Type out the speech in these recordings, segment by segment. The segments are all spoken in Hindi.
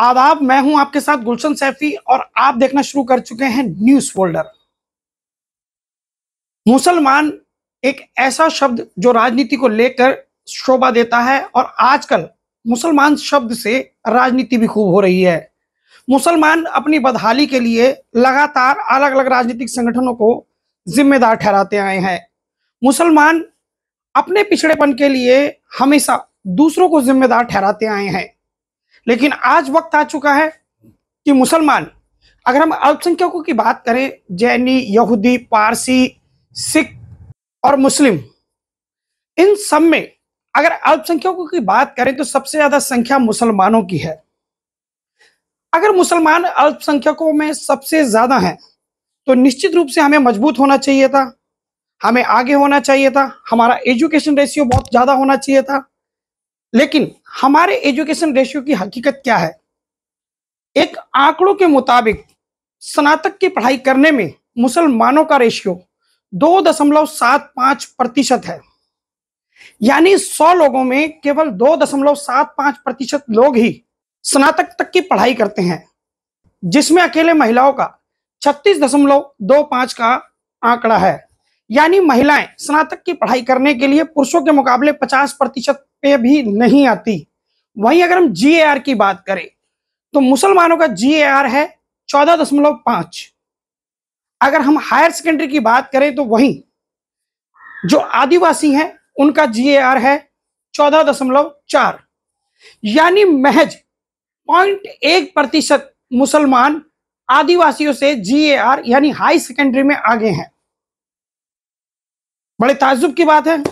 आदाब मैं हूं आपके साथ गुलशन सैफी और आप देखना शुरू कर चुके हैं न्यूज फोल्डर मुसलमान एक ऐसा शब्द जो राजनीति को लेकर शोभा देता है और आजकल मुसलमान शब्द से राजनीति भी खूब हो रही है मुसलमान अपनी बदहाली के लिए लगातार अलग अलग राजनीतिक संगठनों को जिम्मेदार ठहराते आए हैं मुसलमान अपने पिछड़ेपन के लिए हमेशा दूसरों को जिम्मेदार ठहराते आए हैं लेकिन आज वक्त आ चुका है कि मुसलमान अगर हम अल्पसंख्यकों की बात करें जैनी यहूदी पारसी सिख और मुस्लिम इन सब में अगर अल्पसंख्यकों की बात करें तो सबसे ज्यादा संख्या मुसलमानों की है अगर मुसलमान अल्पसंख्यकों में सबसे ज्यादा हैं तो निश्चित रूप से हमें मजबूत होना चाहिए था हमें आगे होना चाहिए था हमारा एजुकेशन रेशियो बहुत ज्यादा होना चाहिए था लेकिन हमारे एजुकेशन रेशियो की हकीकत क्या है एक आंकड़ों के मुताबिक स्नातक की पढ़ाई करने में मुसलमानों का रेशियो दो दशमलव सात पांच प्रतिशत है यानी सौ लोगों में केवल दो दशमलव सात पांच प्रतिशत लोग ही स्नातक तक की पढ़ाई करते हैं जिसमें अकेले महिलाओं का छत्तीस दशमलव दो पांच का आंकड़ा है यानी महिलाएं स्नातक की पढ़ाई करने के लिए पुरुषों के मुकाबले पचास प्रतिशत पे भी नहीं आती वहीं अगर हम जी की बात करें तो मुसलमानों का जी है चौदह दशमलव पांच अगर हम हायर सेकेंडरी की बात करें तो वहीं जो आदिवासी हैं उनका जी है चौदह दशमलव चार यानी महज पॉइंट एक प्रतिशत मुसलमान आदिवासियों से जी यानी हाई सेकेंडरी में आगे हैं बड़े ताजुब की बात है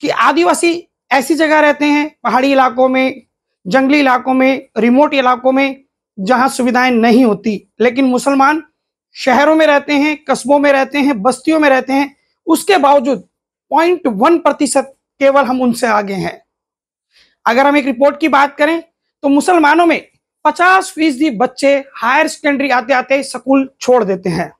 कि आदिवासी ऐसी जगह रहते हैं पहाड़ी इलाकों में जंगली इलाकों में रिमोट इलाकों में जहां सुविधाएं नहीं होती लेकिन मुसलमान शहरों में रहते हैं कस्बों में रहते हैं बस्तियों में रहते हैं उसके बावजूद पॉइंट वन प्रतिशत केवल हम उनसे आगे हैं अगर हम एक रिपोर्ट की बात करें तो मुसलमानों में पचास फीसदी बच्चे हायर सेकेंडरी आते आते स्कूल छोड़ देते हैं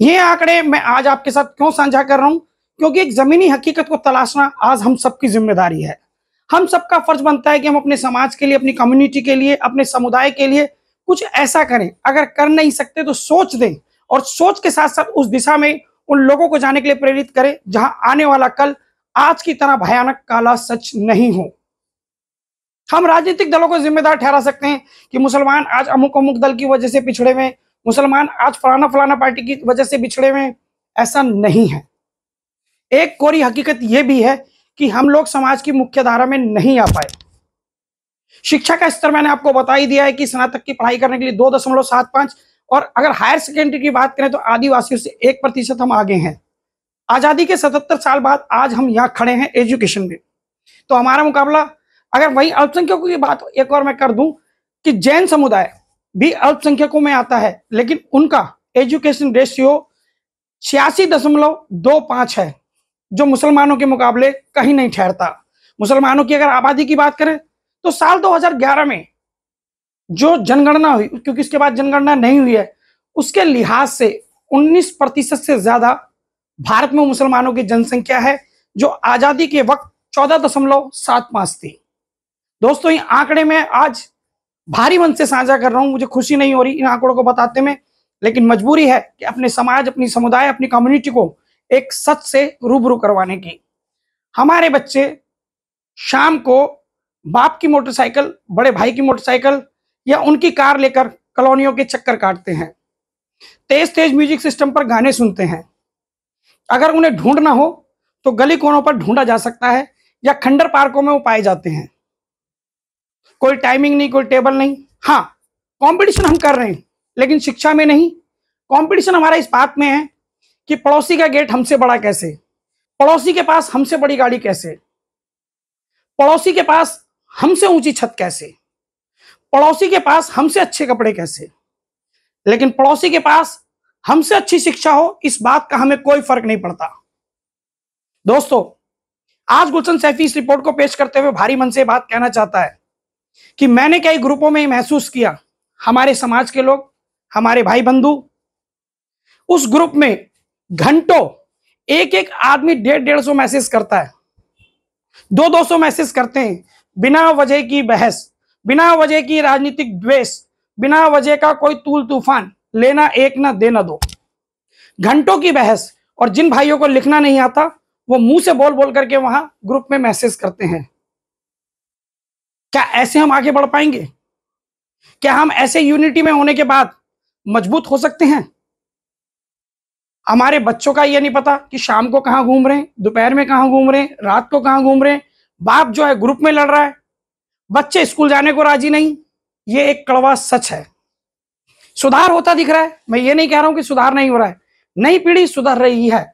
ये आंकड़े मैं आज आपके साथ क्यों साझा कर रहा हूं क्योंकि एक जमीनी हकीकत को तलाशना आज हम सबकी जिम्मेदारी है हम सबका फर्ज बनता है कि हम अपने समाज के लिए अपनी कम्युनिटी के लिए अपने समुदाय के लिए कुछ ऐसा करें अगर कर नहीं सकते तो सोच दें और सोच के साथ साथ उस दिशा में उन लोगों को जाने के लिए प्रेरित करें जहां आने वाला कल आज की तरह भयानक काला सच नहीं हो हम राजनीतिक दलों को जिम्मेदार ठहरा सकते हैं कि मुसलमान आज अमुक अमुक दल की वजह से पिछड़े हुए मुसलमान आज फलाना फलाना पार्टी की वजह से पिछड़े हुए ऐसा नहीं है एक कोरी हकीकत यह भी है कि हम लोग समाज की मुख्य धारा में नहीं आ पाए शिक्षा का स्तर मैंने आपको बता ही दिया है कि स्नातक की पढ़ाई करने के लिए दो दशमलव सात पांच और अगर हायर सेकेंडरी की बात करें तो आदिवासियों से एक प्रतिशत हम आगे हैं आज़ादी के सतहत्तर साल बाद आज हम यहाँ खड़े हैं एजुकेशन में तो हमारा मुकाबला अगर वही अल्पसंख्यकों की बात एक और मैं कर दूं कि जैन समुदाय भी अल्पसंख्यकों में आता है लेकिन उनका एजुकेशन रेशियो छियासी दशमलव दो पांच है जो मुसलमानों के मुकाबले कहीं नहीं ठहरता मुसलमानों की अगर आबादी की बात करें तो साल 2011 में जो जनगणना हुई क्योंकि इसके बाद जनगणना नहीं हुई है उसके लिहाज से 19 प्रतिशत से ज्यादा भारत में मुसलमानों की जनसंख्या है जो आजादी के वक्त चौदह दशमलव सात पांच थी दोस्तों ये आंकड़े में आज भारी मन से साझा कर रहा हूं मुझे खुशी नहीं हो रही इन आंकड़ों को बताते में लेकिन मजबूरी है कि अपने समाज अपनी समुदाय अपनी कम्युनिटी को एक सच से रूबरू करवाने की हमारे बच्चे शाम को बाप की मोटरसाइकिल बड़े भाई की मोटरसाइकिल या उनकी कार लेकर कॉलोनियों के चक्कर काटते हैं तेज तेज म्यूजिक सिस्टम पर गाने सुनते हैं अगर उन्हें ढूंढना हो तो गली कोनों पर ढूंढा जा सकता है या खंडर पार्कों में वो पाए जाते हैं कोई टाइमिंग नहीं कोई टेबल नहीं हाँ कंपटीशन हम कर रहे हैं लेकिन शिक्षा में नहीं कंपटीशन हमारा इस बात में है कि पड़ोसी का गेट हमसे बड़ा कैसे पड़ोसी के पास हमसे बड़ी गाड़ी कैसे पड़ोसी के पास हमसे ऊंची छत कैसे पड़ोसी के पास हमसे अच्छे कपड़े कैसे लेकिन पड़ोसी के पास हमसे अच्छी शिक्षा हो इस बात का हमें कोई फर्क नहीं पड़ता दोस्तों आज गुलशन सैफी इस रिपोर्ट को पेश करते हुए भारी मन से बात कहना चाहता है कि मैंने कई ग्रुपों में महसूस किया हमारे समाज के लोग हमारे भाई बंधु उस ग्रुप में घंटों एक एक आदमी डेढ़ डेढ़ सौ मैसेज करता है दो दो सौ मैसेज करते हैं बिना वजह की बहस बिना वजह की राजनीतिक द्वेष बिना वजह का कोई तूल तूफान लेना एक ना देना दो घंटों की बहस और जिन भाइयों को लिखना नहीं आता वो मुंह से बोल बोल करके वहां ग्रुप में मैसेज करते हैं क्या ऐसे हम आगे बढ़ पाएंगे क्या हम ऐसे यूनिटी में होने के बाद मजबूत हो सकते हैं हमारे बच्चों का ये नहीं पता कि शाम को कहाँ घूम रहे हैं दोपहर में कहाँ घूम रहे हैं रात को कहाँ घूम रहे हैं बाप जो है ग्रुप में लड़ रहा है बच्चे स्कूल जाने को राजी नहीं ये एक कड़वा सच है सुधार होता दिख रहा है मैं ये नहीं कह रहा हूं कि सुधार नहीं हो रहा है नई पीढ़ी सुधर रही है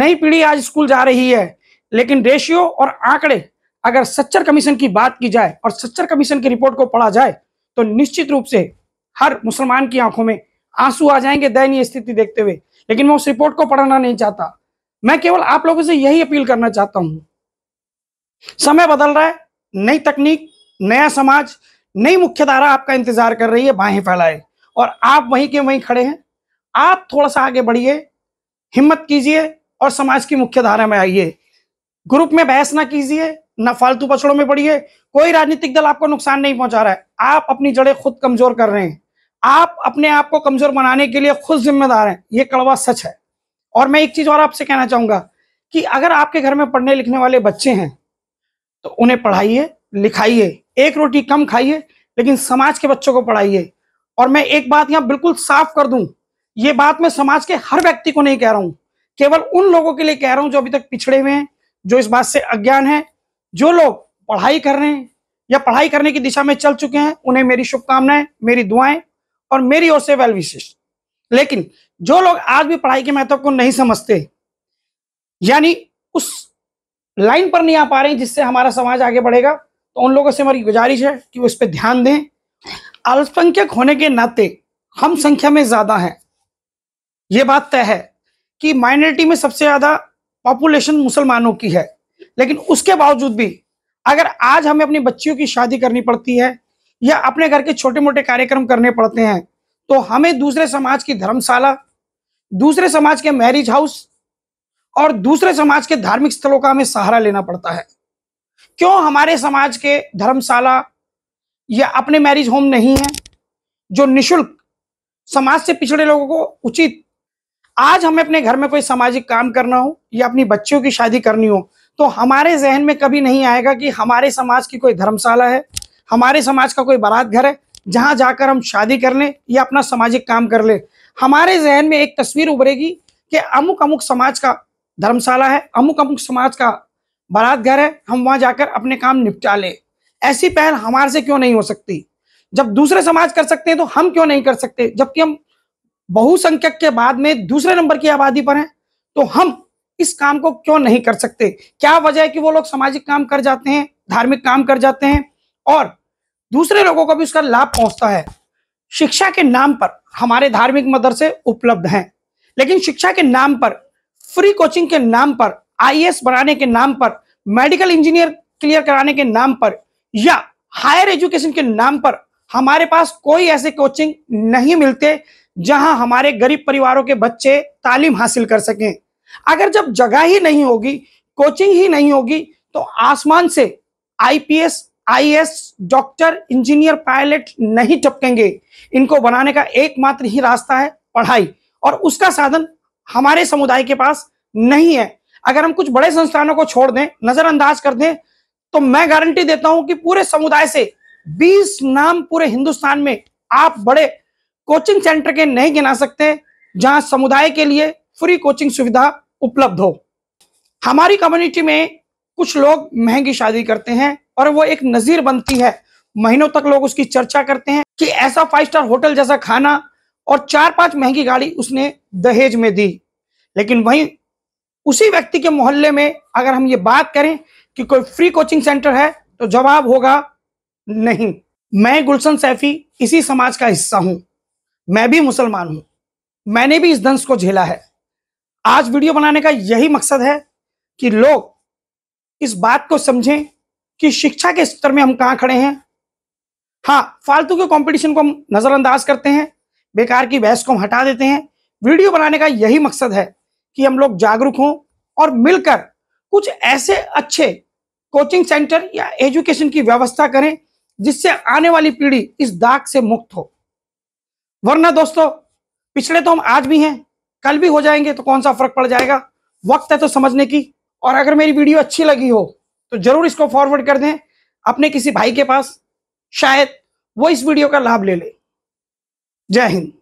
नई पीढ़ी आज स्कूल जा रही है लेकिन रेशियो और आंकड़े अगर सच्चर कमीशन की बात की जाए और सच्चर कमीशन की रिपोर्ट को पढ़ा जाए तो निश्चित रूप से हर मुसलमान की आंखों में आंसू आ जाएंगे दयनीय स्थिति देखते हुए लेकिन मैं उस रिपोर्ट को पढ़ना नहीं चाहता मैं केवल आप लोगों से यही अपील करना चाहता हूं समय बदल रहा है नई तकनीक नया समाज नई मुख्यधारा आपका इंतजार कर रही है बाहें फैलाए और आप वहीं के वहीं खड़े हैं आप थोड़ा सा आगे बढ़िए हिम्मत कीजिए और समाज की मुख्य धारा में आइए ग्रुप में बहस ना कीजिए ना फालतू पछड़ों में पड़िए कोई राजनीतिक दल आपको नुकसान नहीं पहुंचा रहा है आप अपनी जड़ें खुद कमजोर कर रहे हैं आप अपने आप को कमजोर बनाने के लिए खुद जिम्मेदार हैं ये कड़वा सच है और मैं एक चीज और आपसे कहना चाहूंगा कि अगर आपके घर में पढ़ने लिखने वाले बच्चे हैं तो उन्हें पढ़ाइए लिखाइए एक रोटी कम खाइए लेकिन समाज के बच्चों को पढ़ाइए और मैं एक बात यहाँ बिल्कुल साफ कर दूं ये बात मैं समाज के हर व्यक्ति को नहीं कह रहा हूं केवल उन लोगों के लिए कह रहा हूं जो अभी तक पिछड़े हुए हैं जो इस बात से अज्ञान है जो लोग पढ़ाई कर रहे हैं या पढ़ाई करने की दिशा में चल चुके हैं उन्हें मेरी शुभकामनाएं मेरी दुआएं और मेरी ओर से वेल विशेष लेकिन जो लोग आज भी पढ़ाई के महत्व को नहीं समझते यानी उस लाइन पर नहीं आ पा रही जिससे हमारा समाज आगे बढ़ेगा तो उन लोगों से हमारी गुजारिश है कि वो इस पर ध्यान दें अल्पसंख्यक होने के नाते हम संख्या में ज़्यादा हैं ये बात तय है कि माइनॉरिटी में सबसे ज़्यादा पॉपुलेशन मुसलमानों की है लेकिन उसके बावजूद भी अगर आज हमें अपनी बच्चियों की शादी करनी पड़ती है या अपने घर के छोटे मोटे कार्यक्रम करने पड़ते हैं तो हमें दूसरे समाज की धर्मशाला दूसरे समाज के मैरिज हाउस और दूसरे समाज के धार्मिक स्थलों का हमें सहारा लेना पड़ता है क्यों हमारे समाज के धर्मशाला या अपने मैरिज होम नहीं है जो निशुल्क समाज से पिछड़े लोगों को उचित आज हमें अपने घर में कोई सामाजिक काम करना हो या अपनी बच्चियों की शादी करनी हो तो हमारे जहन में कभी नहीं आएगा कि हमारे समाज की कोई धर्मशाला है हमारे समाज का कोई बारात घर है जहां जाकर हम शादी कर लें या अपना सामाजिक काम कर लें हमारे जहन में एक तस्वीर उभरेगी कि अमुक अमुक समाज का धर्मशाला है अमुक अमुक समाज का बारात घर है हम वहां जाकर अपने काम निपटा लें ऐसी पहल हमारे से क्यों नहीं हो सकती जब दूसरे समाज कर सकते हैं तो हम क्यों नहीं कर सकते जबकि हम बहुसंख्यक के बाद में दूसरे नंबर की आबादी पर हैं तो हम इस काम को क्यों नहीं कर सकते क्या वजह है कि वो लोग सामाजिक काम कर जाते हैं धार्मिक काम कर जाते हैं और दूसरे लोगों को भी उसका लाभ पहुंचता है शिक्षा के नाम पर हमारे धार्मिक मदरसे उपलब्ध हैं लेकिन शिक्षा के नाम पर फ्री कोचिंग के नाम पर आई बनाने के नाम पर मेडिकल इंजीनियर क्लियर कराने के नाम पर या हायर एजुकेशन के नाम पर हमारे पास कोई ऐसे कोचिंग नहीं मिलते जहां हमारे गरीब परिवारों के बच्चे तालीम हासिल कर सकें अगर जब जगह ही नहीं होगी कोचिंग ही नहीं होगी तो आसमान से IPS IAS doctor engineer pilot नहीं टपकेंगे इनको बनाने का एकमात्र ही रास्ता है पढ़ाई और उसका साधन हमारे समुदाय के पास नहीं है अगर हम कुछ बड़े संस्थानों को छोड़ दें नजरअंदाज कर दें तो मैं गारंटी देता हूं कि पूरे समुदाय से 20 नाम पूरे हिंदुस्तान में आप बड़े कोचिंग सेंटर के नहीं गिना सकते जहां समुदाय के लिए फ्री कोचिंग सुविधा उपलब्ध हो हमारी कम्युनिटी में कुछ लोग महंगी शादी करते हैं और वो एक नजीर बनती है महीनों तक लोग उसकी चर्चा करते हैं कि ऐसा फाइव स्टार होटल जैसा खाना और चार पांच महंगी गाड़ी उसने दहेज में दी लेकिन वहीं उसी व्यक्ति के मोहल्ले में अगर हम ये बात करें कि कोई फ्री कोचिंग सेंटर है तो जवाब होगा नहीं मैं गुलशन सैफी इसी समाज का हिस्सा हूं मैं भी मुसलमान हूं मैंने भी इस दंश को झेला है आज वीडियो बनाने का यही मकसद है कि लोग इस बात को समझें कि शिक्षा के स्तर में हम कहाँ खड़े हैं हाँ फालतू के कंपटीशन को हम नज़रअंदाज करते हैं बेकार की बहस को हम हटा देते हैं वीडियो बनाने का यही मकसद है कि हम लोग जागरूक हों और मिलकर कुछ ऐसे अच्छे कोचिंग सेंटर या एजुकेशन की व्यवस्था करें जिससे आने वाली पीढ़ी इस दाग से मुक्त हो वरना दोस्तों पिछड़े तो हम आज भी हैं कल भी हो जाएंगे तो कौन सा फर्क पड़ जाएगा वक्त है तो समझने की और अगर मेरी वीडियो अच्छी लगी हो तो जरूर इसको फॉरवर्ड कर दें अपने किसी भाई के पास शायद वो इस वीडियो का लाभ ले ले जय हिंद